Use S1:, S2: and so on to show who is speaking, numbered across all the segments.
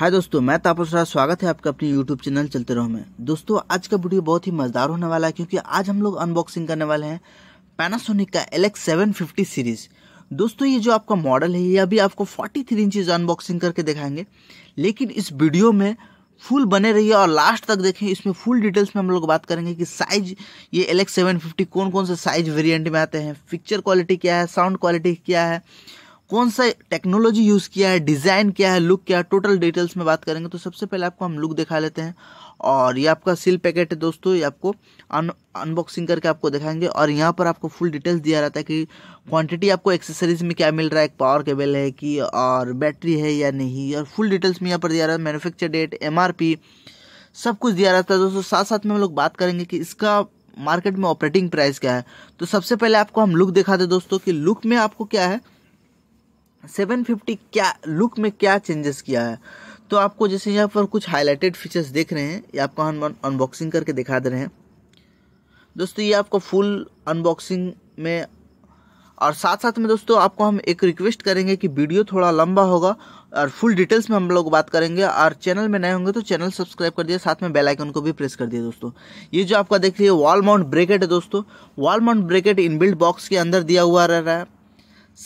S1: हाय दोस्तों मैं तापस राज स्वागत है आपका अपने यूट्यूब चैनल चलते रहो में दोस्तों आज का वीडियो बहुत ही मज़ेदार होने वाला है क्योंकि आज हम लोग अनबॉक्सिंग करने वाले हैं पैनासोनिक का L X seven fifty series दोस्तों ये जो आपका मॉडल है ये अभी आपको फोर्टी थ्री इंचज़ अनबॉक्सिंग करके दिखाएंगे लेकिन इस वीडियो में फुल बने रहिए और लास्ट तक देखें इसमें फुल डिटेल्स में हम लोग बात करेंगे कि साइज ये एल एक्स सेवन फिफ्टी कौन कौन से साइज वेरियंट में आते हैं पिक्चर क्वालिटी क्या है साउंड क्वालिटी क्या है कौन सा टेक्नोलॉजी यूज़ किया है डिज़ाइन क्या है लुक क्या है टोटल डिटेल्स में बात करेंगे तो सबसे पहले आपको हम लुक दिखा लेते हैं और ये आपका सील पैकेट है दोस्तों ये आपको अनबॉक्सिंग करके आपको दिखाएंगे और यहाँ पर आपको फुल डिटेल्स दिया रहता है कि क्वांटिटी आपको एक्सेसरीज में क्या मिल रहा है एक पावर केबल है कि और बैटरी है या नहीं और फुल डिटेल्स में यहाँ पर दिया रहा है मैनुफेक्चर डेट एम सब कुछ दिया रहता है दोस्तों साथ साथ में हम लोग बात करेंगे कि इसका मार्केट में ऑपरेटिंग प्राइस क्या है तो सबसे पहले आपको हम लुक दिखा दें दोस्तों कि लुक में आपको क्या है सेवन फिफ्टी क्या लुक में क्या चेंजेस किया है तो आपको जैसे यहाँ पर कुछ हाईलाइटेड फीचर्स देख रहे हैं ये आपको हम अनबॉक्सिंग करके दिखा दे रहे हैं दोस्तों ये आपको फुल अनबॉक्सिंग में और साथ साथ में दोस्तों आपको हम एक रिक्वेस्ट करेंगे कि वीडियो थोड़ा लंबा होगा और फुल डिटेल्स में हम लोग बात करेंगे और चैनल में नए होंगे तो चैनल सब्सक्राइब कर दिए साथ में बेल आइकन को भी प्रेस कर दिए दोस्तों ये जो आपका देख रही है वॉल माउंट ब्रेकेट है दोस्तों wall mount bracket inbuilt box के अंदर दिया हुआ रह रहा है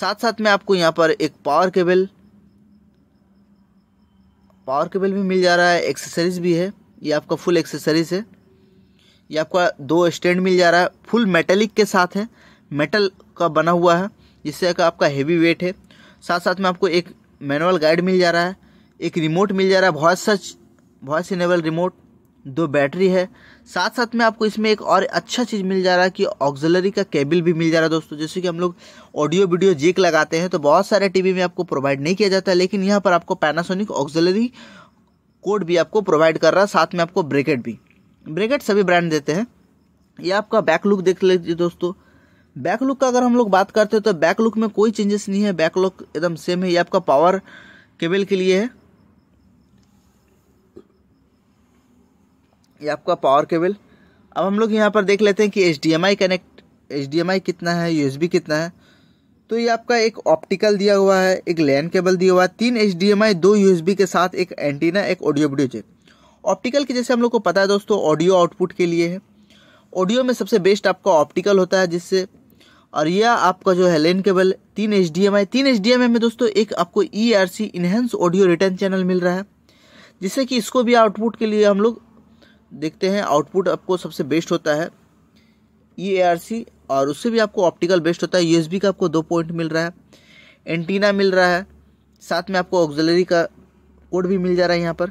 S1: साथ साथ में आपको यहाँ पर एक पावर केबल पावर केबल भी मिल जा रहा है एक्सेसरीज भी है ये आपका फुल एक्सेसरीज है ये आपका दो स्टैंड मिल जा रहा है फुल मेटेलिक के साथ है मेटल का बना हुआ है जिससे का आपका हैवी वेट है साथ साथ में आपको एक मैनुअल गाइड मिल जा रहा है एक रिमोट मिल जा रहा है बहुत सच बहुत सी रिमोट दो बैटरी है साथ साथ में आपको इसमें एक और अच्छा चीज़ मिल जा रहा है कि ऑक्जलरी का केबल भी मिल जा रहा है दोस्तों जैसे कि हम लोग ऑडियो वीडियो जेक लगाते हैं तो बहुत सारे टीवी में आपको प्रोवाइड नहीं किया जाता है लेकिन यहाँ पर आपको पैनासोनिक ऑक्जलरी कोड भी आपको प्रोवाइड कर रहा है साथ में आपको ब्रेकेट भी ब्रेकेट सभी ब्रांड देते हैं ये आपका बैक लुक देख लीजिए दोस्तों बैक लुक का अगर हम लोग बात करते हैं तो बैक लुक में कोई चेंजेस नहीं है बैक लुक एकदम सेम है ये आपका पावर केबल के लिए है ये आपका पावर केबल अब हम लोग यहाँ पर देख लेते हैं कि एच कनेक्ट एच कितना है यू कितना है तो ये आपका एक ऑप्टिकल दिया हुआ है एक लैन केबल दिया हुआ है तीन एच दो यू के साथ एक एंटीना एक ऑडियो वीडियो चेक ऑप्टिकल के जैसे हम लोग को पता है दोस्तों ऑडियो आउटपुट के लिए है ऑडियो में सबसे बेस्ट आपका ऑप्टिकल होता है जिससे और यह आपका जो है लेन केबल तीन एच तीन एच में दोस्तों एक आपको E R C enhanced audio return channel मिल रहा है जिससे कि इसको भी आउटपुट के लिए हम लोग देखते हैं आउटपुट आपको सबसे बेस्ट होता है ई आर सी और उससे भी आपको ऑप्टिकल बेस्ट होता है बी का आपको दो पॉइंट मिल रहा है एंटीना मिल रहा है साथ में आपको ऑक्जलरी का कोड भी मिल जा रहा है यहाँ पर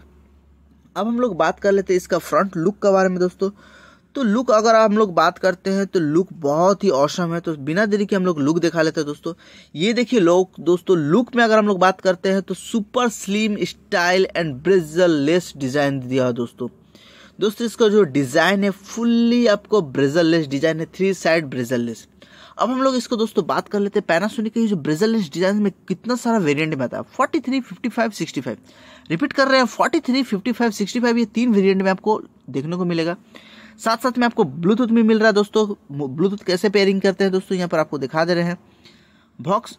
S1: अब हम लोग बात कर लेते हैं इसका फ्रंट लुक के बारे में दोस्तों तो लुक अगर हम लोग बात करते हैं तो लुक बहुत ही औसम है तो बिना देरी के हम लोग लुक दिखा लेते हैं दोस्तों ये देखिए लोग दोस्तों लुक में अगर हम लोग बात करते हैं तो super slim style and bezel less design दिया है दोस्तों दोस्तों इसका जो डिज़ाइन है फुल्ली आपको ब्रेजललेस डिज़ाइन है थ्री साइड ब्रेजललेस अब हम लोग इसको दोस्तों बात कर लेते हैं पैनासोनिक के जो ब्रेजललेस डिज़ाइन में कितना सारा वेरिएंट में आता है forty three fifty five sixty five repeat कर रहे हैं forty three fifty five sixty five ये तीन वेरिएंट में आपको देखने को मिलेगा साथ साथ में आपको ब्लूटूथ भी मिल रहा है दोस्तों ब्लूटूथ कैसे पेयरिंग करते हैं दोस्तों यहाँ पर आपको दिखा दे रहे हैं भॉक्स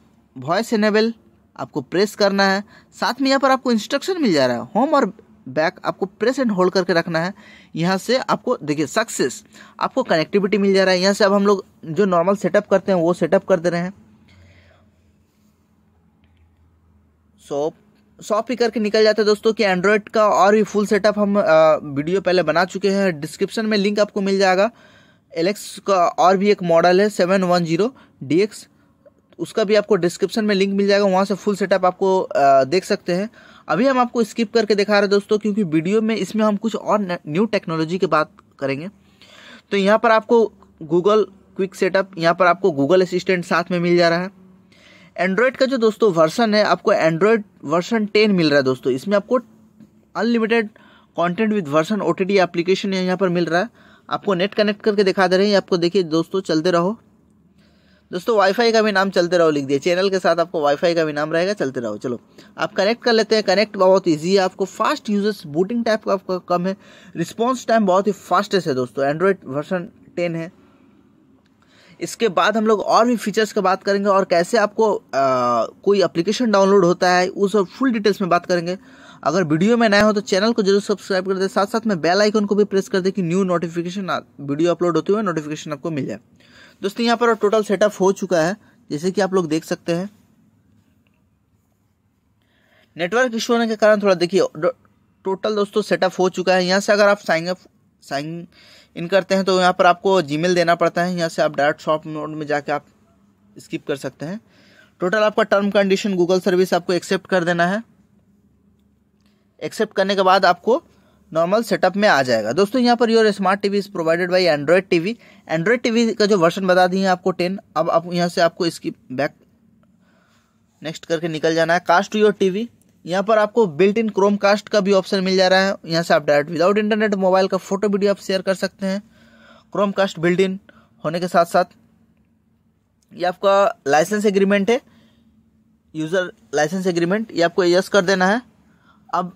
S1: वॉइस इनेबल आपको प्रेस करना है साथ में यहाँ पर आपको इंस्ट्रक्शन मिल जा रहा है होम और बैक आपको प्रेस एंड होल्ड करके रखना है यहाँ से आपको देखिए सक्सेस आपको कनेक्टिविटी मिल जा रहा है यहाँ से अब हम लोग जो नॉर्मल सेटअप करते हैं वो सेटअप कर दे रहे हैं सॉप सौ ही के निकल जाता है दोस्तों कि एंड्रॉयड का और भी फुल सेटअप हम वीडियो पहले बना चुके हैं डिस्क्रिप्शन में लिंक आपको मिल जाएगा एलेक्स का और भी एक मॉडल है seven one zero D X उसका भी आपको डिस्क्रिप्शन में लिंक मिल जाएगा वहाँ से फुल सेटअप आपको देख सकते हैं अभी हम आपको स्किप करके दिखा रहे हैं दोस्तों क्योंकि वीडियो में इसमें हम कुछ और न्यू टेक्नोलॉजी की बात करेंगे तो यहाँ पर आपको गूगल क्विक सेटअप यहाँ पर आपको गूगल असिस्टेंट साथ में मिल जा रहा है एंड्रॉयड का जो दोस्तों वर्सन है आपको एंड्रॉयड वर्सन टेन मिल रहा है दोस्तों इसमें आपको unlimited content with version O T application यहाँ पर मिल रहा है आपको नेट कनेक्ट करके दिखा दे रहे हैं आपको देखिए दोस्तों चलते रहो दोस्तों वाईफाई का भी नाम चलते रहो लिख दिया चैनल के साथ आपको वाईफाई का भी नाम रहेगा चलते रहो चलो आप कनेक्ट कर लेते हैं कनेक्ट बहुत ईजी है आपको फास्ट यूजर्स बूटिंग टाइप का आपका कम है रिस्पॉन्स टाइम बहुत ही फास्टेस्ट है दोस्तों एंड्रॉयड वर्सन टेन है इसके बाद हम लोग और भी फीचर्स की बात करेंगे और कैसे आपको आ, कोई अप्लीकेशन डाउनलोड होता है उस फुल डिटेल्स में बात करेंगे अगर वीडियो में नए हो तो चैनल को जरूर सब्सक्राइब कर दे साथ साथ में बेल आइकन को भी प्रेस कर दे कि न्यू नोटिफिकेशन वीडियो अपलोड होते हुए नोटिफिकेशन आपको मिल जाए दोस्तों यहाँ पर टोटल सेटअप हो चुका है जैसे कि आप लोग देख सकते हैं नेटवर्क इशू होने के कारण थोड़ा देखिए टोटल दोस्तों सेटअप हो चुका है यहाँ से अगर आप साइन अप साइन इन करते हैं तो यहाँ पर आपको जीमेल देना पड़ता है यहाँ से आप डायरेक्ट शॉप मोड में जाके आप स्किप कर सकते हैं टोटल आपका टर्म कंडीशन गूगल सर्विस आपको एक्सेप्ट कर देना है एक्सेप्ट करने के बाद आपको नॉर्मल सेटअप में आ जाएगा दोस्तों यहाँ पर your smart TV is provided by Android TV Android TV का जो वर्जन बता दिए आपको टेन अब आप यहाँ से आपको इसकी बैक नेक्स्ट करके निकल जाना है कास्ट टू योर टीवी यहाँ पर आपको बिल्ट इन क्रोम कास्ट का भी ऑप्शन मिल जा रहा है यहाँ से आप डायरेक्ट विदाउट इंटरनेट मोबाइल का फोटो वीडियो आप शेयर कर सकते हैं क्रोम कास्ट बिल्ट इन होने के साथ साथ ये आपका लाइसेंस एग्रीमेंट है यूज़र लाइसेंस एग्रीमेंट ये आपको यस कर देना है अब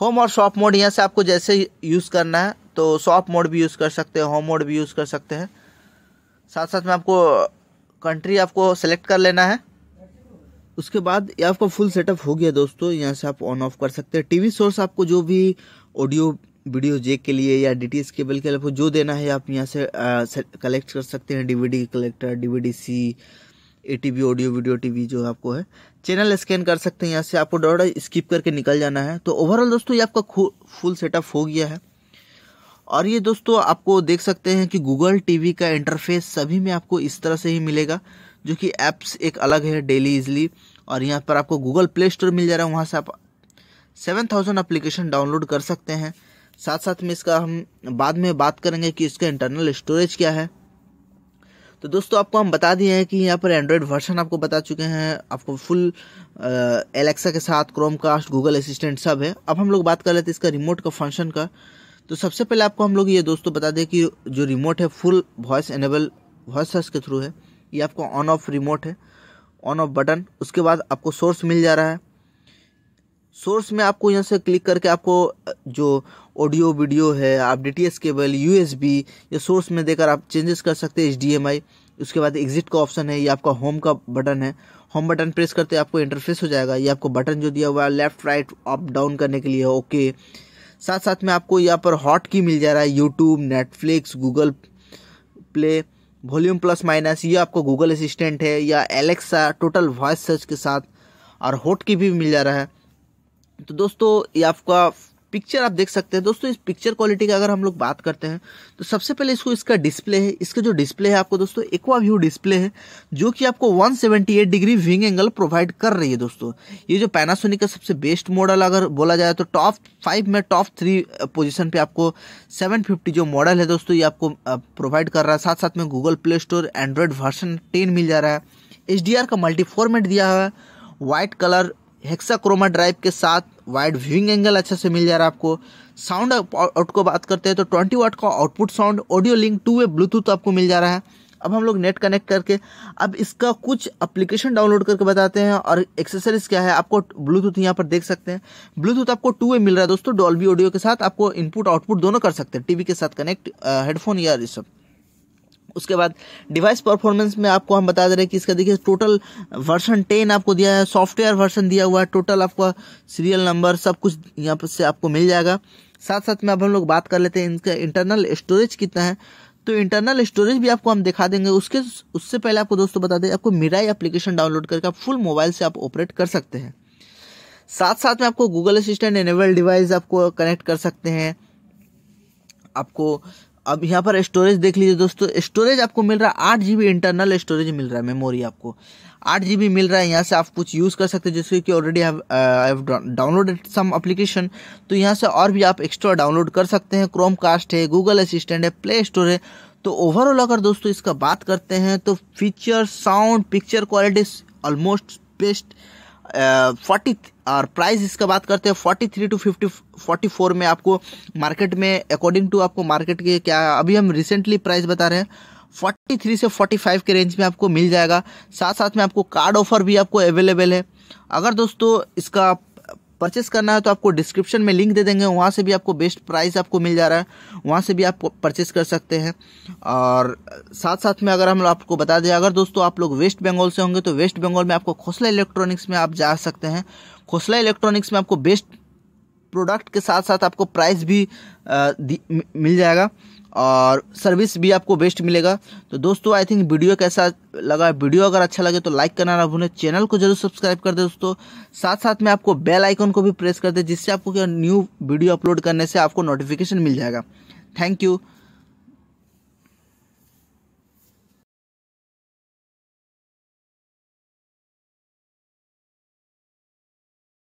S1: होम और सॉफ्ट मोड यहाँ से आपको जैसे यूज़ करना है तो सॉफ्ट मोड भी यूज़ कर सकते हैं होम मोड भी यूज़ कर सकते हैं साथ साथ में आपको कंट्री आपको सेलेक्ट कर लेना है उसके बाद ये आपका फुल सेटअप हो गया दोस्तों यहाँ से आप ऑन ऑफ कर सकते हैं टीवी सोर्स आपको जो भी ऑडियो वीडियो जेक के लिए या डी केबल के लिए आपको जो देना है आप यहाँ से कलेक्ट कर सकते हैं DVD collector DVD C A T V audio video TV जो आपको है चैनल स्कैन कर सकते हैं यहाँ से आपको डॉट स्किप करके निकल जाना है तो ओवरऑल दोस्तों ये आपका फुल सेटअप हो गया है और ये दोस्तों आपको देख सकते हैं कि गूगल टीवी का इंटरफेस सभी में आपको इस तरह से ही मिलेगा जो कि ऐप्स एक अलग है डेली इजली और यहाँ पर आपको गूगल प्ले स्टोर मिल जा रहा है वहाँ से आप सेवन थाउजेंड अप्लीकेशन डाउनलोड कर सकते हैं साथ साथ में इसका हम बाद में बात करेंगे कि इसका इंटरनल स्टोरेज क्या है तो दोस्तों आपको हम बता दिए हैं कि यहाँ पर एंड्रॉयड वर्जन आपको बता चुके हैं आपको फुल एलेक्सा के साथ Chrome cast Google assistant sub है अब हम लोग बात कर लेते हैं इसका रिमोट का फंक्शन का तो सबसे पहले आपको हम लोग ये दोस्तों बता दें कि जो रिमोट है full voice enable voice search के थ्रू है ये आपको ऑन ऑफ रिमोट है ऑन ऑफ बटन उसके बाद आपको सोर्स मिल जा रहा है सोर्स में आपको यहाँ से क्लिक करके आपको जो ऑडियो वीडियो है आप डी केबल यू ये सोर्स में देकर आप चेंजेस कर सकते हैं एच उसके बाद एग्जिट का ऑप्शन है ये आपका होम का बटन है होम बटन प्रेस करते आपको इंटरफेस हो जाएगा ये आपको बटन जो दिया हुआ है लेफ्ट राइट अप डाउन करने के लिए ओके साथ साथ में आपको यहाँ पर हॉट की मिल जा रहा है YouTube Netflix Google Play volume plus minus ये आपको गूगल असिस्टेंट है या एलेक्सा टोटल वॉइस सर्च के साथ और हॉट की भी मिल जा रहा है तो दोस्तों ये आपका पिक्चर आप देख सकते हैं दोस्तों इस पिक्चर क्वालिटी का अगर हम लोग बात करते हैं तो सबसे पहले इसको इसका डिस्प्ले है इसका जो डिस्प्ले है आपको दोस्तों एक्वा व्यू डिस्प्ले है जो कि आपको 178 डिग्री विंग एंगल प्रोवाइड कर रही है दोस्तों ये जो पैनासोनिक का सबसे बेस्ट मॉडल अगर बोला जाए तो टॉप फाइव में टॉप थ्री पोजिशन पर आपको सेवन जो मॉडल है दोस्तों ये आपको प्रोवाइड कर रहा है साथ साथ में Google Play store Android version ten मिल जा रहा है एच का मल्टी फॉर्मेट दिया हुआ है white colour Hexa Chroma Drive के साथ वाइड व्यूइंग एंगल अच्छे से मिल जा रहा है आपको साउंड आउट को बात करते हैं तो ट्वेंटी वाट का output sound audio link two way Bluetooth आपको मिल जा रहा है अब हम लोग नेट कनेक्ट करके अब इसका कुछ एप्लीकेशन डाउनलोड करके बताते हैं और एक्सेसरीज क्या है आपको ब्लूटूथ यहाँ पर देख सकते हैं ब्लूटूथ आपको टू वे मिल रहा है दोस्तों डॉल्बी ऑडियो के साथ आपको इनपुट आउटपुट दोनों कर सकते हैं टीवी के साथ कनेक्ट हेडफोन uh, या रिसप्ट सब उसके बाद डिवाइस परफॉर्मेंस में आपको हम बता दे रहे हैं कि इसका देखिए टोटल वर्सन टेन आपको दिया है सॉफ्टवेयर वर्सन दिया हुआ है टोटल आपका सीरियल नंबर सब कुछ यहाँ पर से आपको मिल जाएगा साथ साथ में अब हम लोग बात कर लेते हैं इनका इंटरनल स्टोरेज कितना है तो इंटरनल स्टोरेज भी आपको हम दिखा देंगे उसके उससे पहले आपको दोस्तों बता दें आपको मिराई एप्लीकेशन डाउनलोड करके आप फुल मोबाइल से आप ऑपरेट कर सकते हैं साथ साथ में आपको गूगल असिस्टेंट एनेबल डिवाइस आपको कनेक्ट कर सकते हैं आपको अब यहाँ पर स्टोरेज देख लीजिए दोस्तों स्टोरेज आपको मिल रहा है आठ जी इंटरनल स्टोरेज मिल रहा है मेमोरी आपको आठ जी मिल रहा है यहाँ से आप कुछ यूज़ कर सकते हैं जैसे कि already have downloaded some application तो यहाँ से और भी आप एक्स्ट्रा डाउनलोड कर सकते हैं क्रोम कास्ट है गूगल असिस्टेंट है प्ले स्टोर है तो ओवरऑल अगर दोस्तों इसका बात करते हैं तो feature sound picture quality almost best forty और प्राइस इसका बात करते हैं forty three two fifty forty four में आपको मार्केट में अकॉर्डिंग टू आपको मार्केट के क्या अभी हम रिसेंटली प्राइस बता रहे हैं फोर्टी थ्री से फोर्टी फाइव के रेंज में आपको मिल जाएगा साथ साथ में आपको कार्ड ऑफर भी आपको अवेलेबल है अगर दोस्तों इसका परचेस करना है तो आपको डिस्क्रिप्शन में लिंक दे देंगे वहाँ से भी आपको बेस्ट प्राइस आपको मिल जा रहा है वहाँ से भी आप परचेस कर सकते हैं और साथ साथ में अगर हम आपको बता दें अगर दोस्तों आप लोग वेस्ट बंगाल से होंगे तो वेस्ट बंगाल में आपको खोसला इलेक्ट्रॉनिक्स में आप जा सकते हैं खोसला इलेक्ट्रॉनिक्स में आपको बेस्ट प्रोडक्ट के साथ साथ आपको प्राइस भी आ, मिल जाएगा और सर्विस भी आपको बेस्ट मिलेगा तो दोस्तों आई थिंक वीडियो कैसा लगा वीडियो अगर अच्छा लगे तो लाइक करना ना भूलें चैनल को जरूर सब्सक्राइब कर दे दोस्तों साथ साथ में आपको बेल आइकन को भी प्रेस कर दे जिससे आपको क्या न्यू वीडियो अपलोड करने से आपको नोटिफिकेशन मिल जाएगा थैंक यू